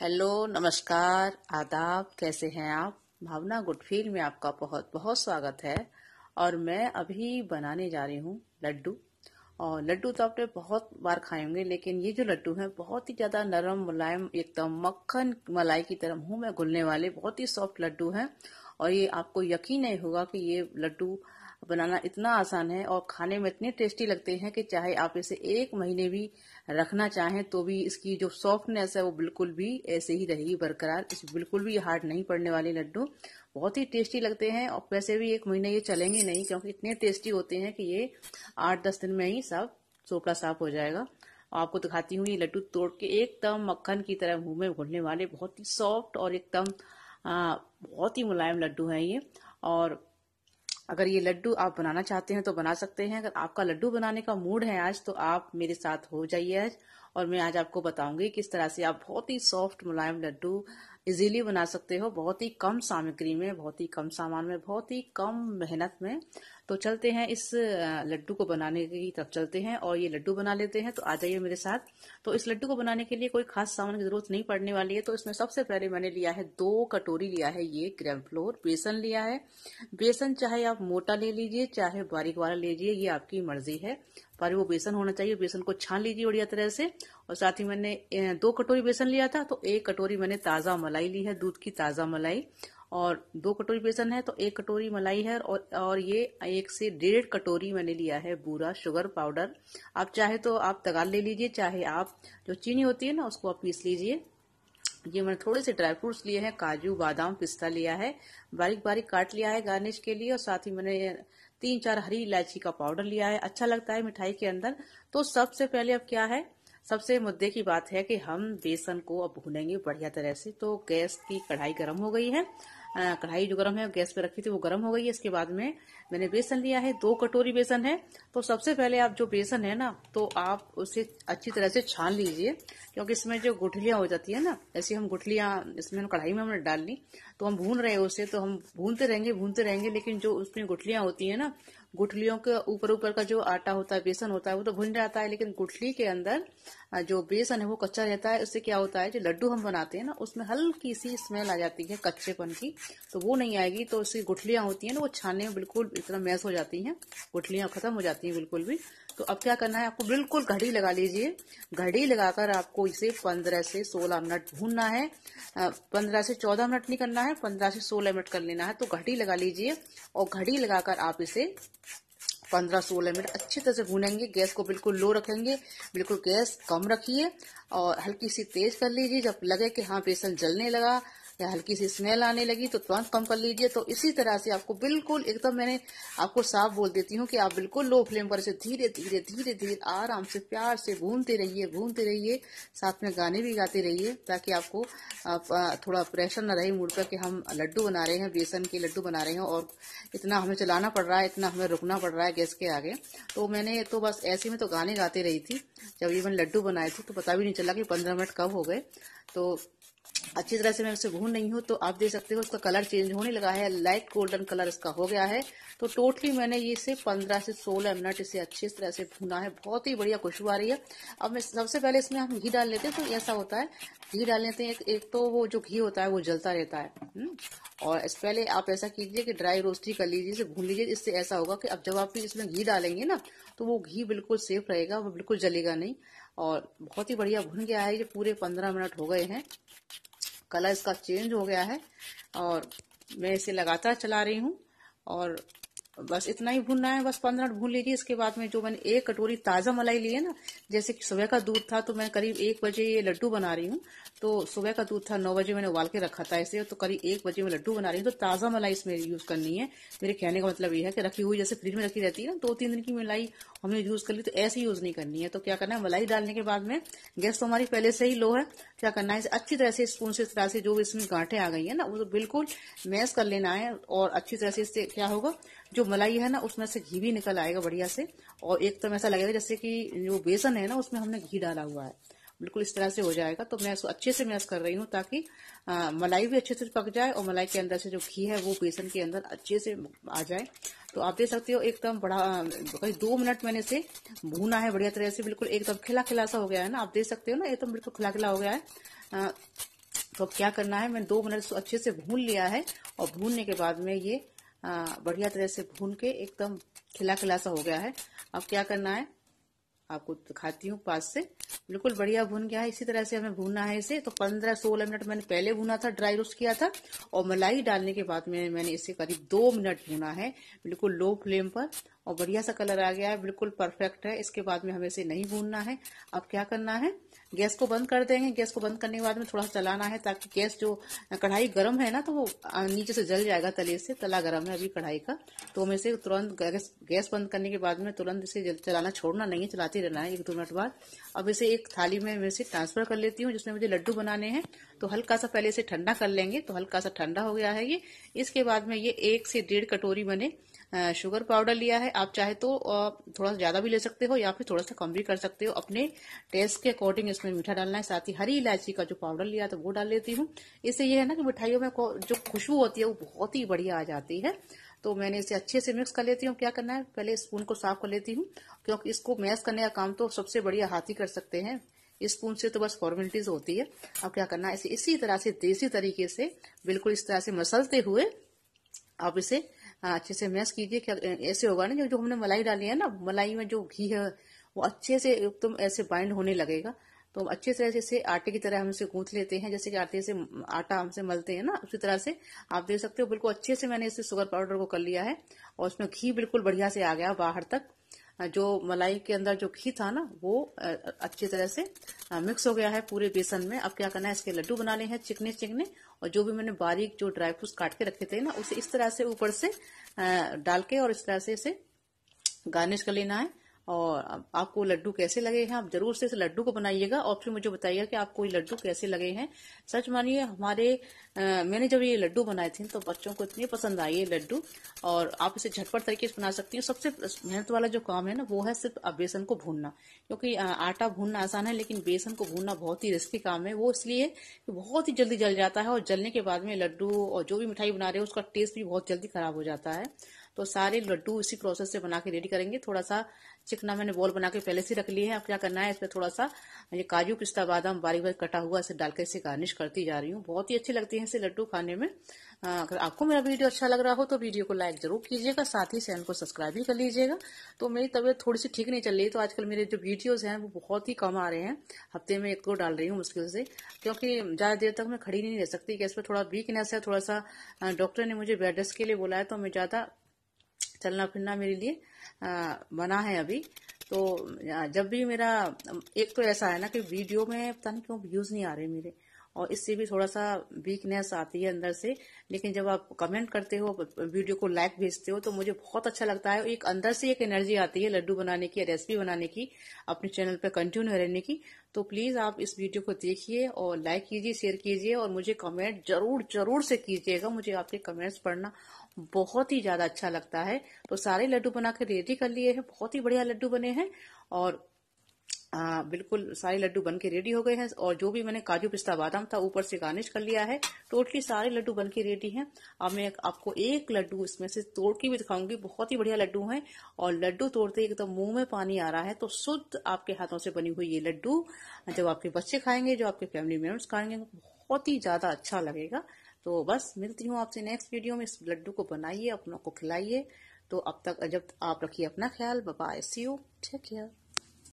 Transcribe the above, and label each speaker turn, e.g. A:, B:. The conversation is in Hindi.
A: हेलो नमस्कार आदाब कैसे हैं आप भावना गुड फील में आपका बहुत बहुत स्वागत है और मैं अभी बनाने जा रही हूँ लड्डू और लड्डू तो आपने बहुत बार खाए होंगे लेकिन ये जो लड्डू हैं बहुत ही ज़्यादा नरम मुलायम एकदम मक्खन मलाई की तरह मुँह मैं घुलने वाले बहुत ही सॉफ्ट लड्डू हैं और ये आपको यकीन नहीं होगा कि ये लड्डू बनाना इतना आसान है और खाने में इतने टेस्टी लगते हैं कि चाहे आप इसे एक महीने भी रखना चाहें तो भी इसकी जो सॉफ्टनेस है वो बिल्कुल भी ऐसे ही रहेगी बरकरार इस बिल्कुल भी हार्ड नहीं पड़ने वाले लड्डू बहुत ही टेस्टी लगते हैं और वैसे भी एक महीने ये चलेंगे नहीं क्योंकि इतने टेस्टी होते हैं कि ये आठ दस दिन में ही सब चोपड़ा साफ हो जाएगा आपको दिखाती हूँ ये लड्डू तोड़ के एकदम मक्खन की तरह मुंह में घुलने वाले बहुत ही सॉफ्ट और एकदम बहुत ही मुलायम लड्डू हैं ये और अगर ये लड्डू आप बनाना चाहते हैं तो बना सकते हैं अगर आपका लड्डू बनाने का मूड है आज तो आप मेरे साथ हो जाइए आज और मैं आज आपको बताऊंगी किस तरह से आप बहुत ही सॉफ्ट मुलायम लड्डू इजीली बना सकते हो बहुत ही कम सामग्री में बहुत ही कम सामान में बहुत ही कम मेहनत में तो चलते हैं इस लड्डू को बनाने की तरफ चलते हैं और ये लड्डू बना लेते हैं तो आ जाइए मेरे साथ तो इस लड्डू को बनाने के लिए कोई खास सामान की जरूरत नहीं पड़ने वाली है तो इसमें सबसे पहले मैंने लिया है दो कटोरी लिया है ये ग्रेम फ्लोर बेसन लिया है बेसन चाहे आप मोटा ले लीजिए चाहे बारीक वाला लीजिए ये आपकी मर्जी है पर वो बेसन होना चाहिए बेसन को छान लीजिए बढ़िया तरह से और साथ ही मैंने दो कटोरी बेसन लिया था तो एक कटोरी मैंने ताज़ा मलाई ली है दूध की ताज़ा मलाई और दो कटोरी बेसन है तो एक कटोरी मलाई है और और ये एक से डेढ़ कटोरी मैंने लिया है बूरा शुगर पाउडर आप चाहे तो आप तगाल ले लीजिए चाहे आप जो चीनी होती है ना उसको आप पीस लीजिए ये मैंने थोड़े से ड्राई फ्रूट्स लिए हैं काजू बादाम पिस्ता लिया है बारीक बारीक काट लिया है गार्निश के लिए और साथ ही मैंने तीन चार हरी इलायची का पाउडर लिया है अच्छा लगता है मिठाई के अंदर तो सबसे पहले अब क्या है सबसे मुद्दे की बात है कि हम बेसन को अब भूनेंगे बढ़िया तरह से तो गैस की कढ़ाई गर्म हो गई है कढ़ाई जो गर्म है गैस पे रखी थी वो गर्म हो गई है इसके बाद में मैंने बेसन लिया है दो कटोरी बेसन है तो सबसे पहले आप जो बेसन है ना तो आप उसे अच्छी तरह से छान लीजिए क्योंकि इसमें जो गुठलियां हो जाती है ना ऐसी हम गुठलियां इसमें हम कढ़ाई में हमने डाल ली तो हम भून रहे उसे तो हम भूनते रहेंगे भूनते रहेंगे लेकिन जो उसमें गुठलियां होती है ना गुठलियों के ऊपर ऊपर का जो आटा होता है बेसन होता है वो तो भुन जाता है लेकिन गुठली के अंदर जो बेसन है वो कच्चा रहता है उससे क्या होता है जो लड्डू हम बनाते हैं ना उसमें हल्की सी स्मेल आ जाती है कच्चेपन की तो वो नहीं आएगी तो उसकी गुठलियां होती है ना वो छाने में बिल्कुल इतना मैस हो जाती है गुठलियां खत्म हो जाती है बिल्कुल भी तो अब क्या करना है आपको बिल्कुल घड़ी लगा लीजिए घड़ी लगाकर आपको इसे पंद्रह से सोलह मिनट भूनना है पंद्रह से चौदह मिनट नहीं करना है पंद्रह से सोलह मिनट कर लेना है तो घड़ी लगा लीजिए और घड़ी लगाकर आप इसे 15 सोलह मिनट अच्छे तरह से भूनेंगे गैस को बिल्कुल लो रखेंगे बिल्कुल गैस कम रखिए और हल्की सी तेज कर लीजिए जब लगे कि हाँ बेसन जलने लगा या हल्की सी स्मेल आने लगी तो तुरंत कम कर लीजिए तो इसी तरह से आपको बिल्कुल एकदम मैंने आपको साफ बोल देती हूँ कि आप बिल्कुल लो फ्लेम पर इसे धीरे धीरे धीरे धीरे आराम से प्यार से भूनते रहिए भूनते रहिए साथ में गाने भी गाते रहिए ताकि आपको आप, थोड़ा प्रेशर ना रहे मुड पर कि हम लड्डू बना रहे हैं बेसन के लड्डू बना रहे हैं और इतना हमें चलाना पड़ रहा है इतना हमें रुकना पड़ रहा है गैस के आगे तो मैंने तो बस ऐसे में तो गाने गाते रही थी जब ये मैंने लड्डू बनाए थे तो पता भी नहीं चला कि पंद्रह मिनट कब हो गए तो अच्छी तरह से मैं उसे भून रही हूँ तो आप देख सकते हो उसका कलर चेंज होने लगा है लाइट गोल्डन कलर इसका हो गया है तो टोटली मैंने ये इसे 15 से 16 मिनट इसे अच्छी तरह से भूना है बहुत ही बढ़िया खुशबू आ रही है अब मैं सबसे पहले इसमें हम घी डाल लेते हैं तो ऐसा होता है घी डाल लेते हैं एक, एक तो वो जो घी होता है वो जलता रहता है हम्म, और इस पहले आप ऐसा कीजिए कि ड्राई रोस्टी कर लीजिए इसे भून लीजिए इससे ऐसा होगा कि अब जब आप इसमें घी डालेंगे ना तो वो घी बिल्कुल सेफ रहेगा वो बिल्कुल जलेगा नहीं और बहुत ही बढ़िया भुन गया है ये पूरे पंद्रह मिनट हो गए हैं कलर इसका चेंज हो गया है और मैं इसे लगातार चला रही हूँ और बस इतना ही भूनना है बस पंद्रह मिनट भून लीजिए इसके बाद में जो मैंने एक कटोरी ताज़ा मलाई ली है ना जैसे कि सुबह का दूध था तो मैं करीब एक बजे ये लड्डू बना रही हूँ तो सुबह का दूध था नौ बजे मैंने उबाल के रखा था इसे तो करीब एक बजे मैं लड्डू बना रही हूँ तो ताज़ा मलाई इसमें यूज़ करनी है मेरे कहने का मतलब ये है कि रखी हुई जैसे फ्रिज में रखी रहती है ना दो तीन दिन की मलाई हमने यूज़ कर ली तो ऐसे यूज़ नहीं करनी है तो क्या करना है मलाई डालने के बाद में गैस तो हमारी पहले से ही लो है क्या करना है अच्छी तरह से स्पून से इस तरह से जो इसमें गांठे आ गई है ना वो तो बिल्कुल मैस कर लेना है और अच्छी तरह से इससे क्या होगा जो मलाई है ना उसमें से घी भी निकल आएगा बढ़िया से और एक तो ऐसा लगेगा जैसे कि जो बेसन है ना उसमें हमने घी डाला हुआ है बिल्कुल इस तरह से हो जाएगा तो मैं इसको अच्छे से मैश कर रही हूँ ताकि आ, मलाई भी अच्छे से पक जाए और मलाई के अंदर से जो घी है वो बेसन के अंदर अच्छे से आ जाए तो आप देख सकते हो एकदम बड़ा करीब दो मिनट मैंने इसे भूना है बढ़िया तरह से बिल्कुल एकदम खिला खिला सा हो गया है ना आप देख सकते हो ना एकदम बिल्कुल खिला खिला हो गया है आ, तो अब क्या करना है मैंने दो मिनट अच्छे से भून लिया है और भूनने के बाद में ये हाँ, बढ़िया तरह से भून के एकदम खिला खिला सा हो गया है अब क्या करना है आपको दिखाती हूँ पास से बिल्कुल बढ़िया भून गया है इसी तरह से हमें भूनना है इसे तो 15-16 मिनट मैंने पहले भूना था ड्राई रोस्ट किया था और मलाई डालने के बाद में मैंने इसे करीब दो मिनट भूना है बिल्कुल लो फ्लेम पर और बढ़िया सा कलर आ गया है बिल्कुल परफेक्ट है इसके बाद में हमें इसे नहीं भूनना है अब क्या करना है गैस को बंद कर देंगे गैस को बंद करने के बाद में थोड़ा सा चलाना है ताकि गैस जो कढ़ाई गर्म है ना तो वो नीचे से जल जाएगा तले से तला गर्म है अभी कढ़ाई का तो हमें से तुरंत गैस गैस बंद करने के बाद में तुरंत इसे चलाना छोड़ना नहीं है चलाते रहना है एक दो मिनट बाद अब इसे एक थाली में मैं इसे ट्रांसफर कर लेती हूँ जिसमें मुझे लड्डू बनाने हैं तो हल्का सा पहले इसे ठंडा कर लेंगे तो हल्का सा ठंडा हो गया है ये इसके बाद में ये एक से डेढ़ कटोरी बने शुगर पाउडर लिया है आप चाहे तो थोड़ा सा ज़्यादा भी ले सकते हो या फिर थोड़ा सा कम भी कर सकते हो अपने टेस्ट के अकॉर्डिंग इसमें मीठा डालना है साथ ही हरी इलायची का जो पाउडर लिया तो वो डाल लेती हूँ इससे यह है ना कि मिठाइयों में जो खुशबू होती है वो बहुत ही बढ़िया आ जाती है तो मैंने इसे अच्छे से मिक्स कर लेती हूँ क्या करना है पहले स्पून को साफ कर लेती हूँ क्योंकि इसको मैश करने का काम तो सबसे बढ़िया हाथ ही कर सकते हैं स्पून से तो बस फॉर्मेलिटीज होती है अब क्या करना है इसे इसी तरह से देसी तरीके से बिल्कुल इस तरह से मसलते हुए आप इसे हाँ, अच्छे से मैश कीजिए क्या ऐसे होगा ना जो जो हमने मलाई डाली है ना मलाई में जो घी है वो अच्छे से एकदम ऐसे बाइंड होने लगेगा तो हम अच्छे तरह से आटे की तरह हम इसे गूंथ लेते हैं जैसे कि आटे से आटा हमसे मलते हैं ना उसी तरह से आप देख सकते हो बिल्कुल अच्छे से मैंने इसे शुगर पाउडर को कर लिया है और उसमें घी बिल्कुल बढ़िया से आ गया बाहर तक जो मलाई के अंदर जो घी था ना वो अच्छी तरह से मिक्स हो गया है पूरे बेसन में अब क्या करना है इसके लड्डू बनाने हैं चिकने चिकने और जो भी मैंने बारीक जो ड्राई फ्रूट काट के रखे थे ना उसे इस तरह से ऊपर से डाल के और इस तरह से इसे गार्निश कर लेना है और आपको लड्डू कैसे लगे हैं आप जरूर से इस लड्डू को बनाइएगा और फिर मुझे बताइएगा कि आपको ये लड्डू कैसे लगे हैं सच मानिए हमारे आ, मैंने जब ये लड्डू बनाए थे तो बच्चों को इतने पसंद आए ये लड्डू और आप इसे झटपट तरीके से बना सकती हैं सबसे मेहनत वाला जो काम है ना वो है सिर्फ बेसन को भूनना क्योंकि आटा भूनना आसान है लेकिन बेसन को भूनना बहुत ही रिस्की काम है वो इसलिए बहुत ही जल्दी जल जाता है और जलने के बाद में लड्डू और जो भी मिठाई बना रहे हो उसका टेस्ट भी बहुत जल्दी खराब हो जाता है तो सारे लड्डू इसी प्रोसेस से बना के रेडी करेंगे थोड़ा सा चिकना मैंने बॉल बना के पहले से रख लिए है अब क्या करना है इसमें थोड़ा सा ये काजू पिस्ता बादाम बारीक बारीक कटा हुआ इसे डालकर इसे गार्निश करती जा रही हूँ बहुत ही अच्छे लगते हैं इसे लड्डू खाने में अगर आपको मेरा वीडियो अच्छा लग रहा हो तो वीडियो को लाइक जरूर कीजिएगा साथ ही चैनल को सब्सक्राइब भी कर लीजिएगा तो मेरी तबीयत थोड़ी सी ठीक नहीं चल रही तो आजकल मेरे जो वीडियोज हैं वो बहुत ही कम आ रहे हैं हफ्ते में एक दो डाल रही हूँ मुश्किल से क्योंकि ज़्यादा देर तक मैं खड़ी नहीं रह सकती इस पर थोड़ा वीकनेस है थोड़ा सा डॉक्टर ने मुझे बेड रेस्ट के लिए बोला है तो मैं ज़्यादा चलना फिरना मेरे लिए मना है अभी तो जब भी मेरा एक तो ऐसा है ना कि वीडियो में पता नहीं क्यों व्यूज नहीं आ रहे मेरे और इससे भी थोड़ा सा वीकनेस आती है अंदर से लेकिन जब आप कमेंट करते हो वीडियो को लाइक भेजते हो तो मुझे बहुत अच्छा लगता है एक अंदर से एक एनर्जी आती है लड्डू बनाने की रेसिपी बनाने की अपने चैनल पर कंटिन्यू रहने की तो प्लीज आप इस वीडियो को देखिए और लाइक कीजिए शेयर कीजिए और मुझे कमेंट जरूर जरूर से कीजिएगा मुझे आपके कमेंट्स पढ़ना बहुत ही ज्यादा अच्छा लगता है तो सारे लड्डू बना के रेडी कर लिए हैं बहुत ही बढ़िया लड्डू बने हैं और आ, बिल्कुल सारे लड्डू बन के रेडी हो गए हैं और जो भी मैंने काजू पिस्ता बादाम था ऊपर से गार्निश कर लिया है टोटली सारे लड्डू बन के रेडी हैं अब मैं आपको एक लड्डू इसमें से तोड़ के भी दिखाऊंगी बहुत ही बढ़िया लड्डू हैं और लड्डू तोड़ते एकदम तो मुंह में पानी आ रहा है तो शुद्ध आपके हाथों से बनी हुई ये लड्डू जब आपके बच्चे खाएंगे जो आपके फैमिली मेम्बर्स खाएंगे बहुत ही ज्यादा अच्छा लगेगा तो बस मिलती हूँ आपसे नेक्स्ट वीडियो में इस लड्डू को बनाइए अपनों को खिलाइए तो अब तक जब आप रखिए अपना ख्याल bye see you take care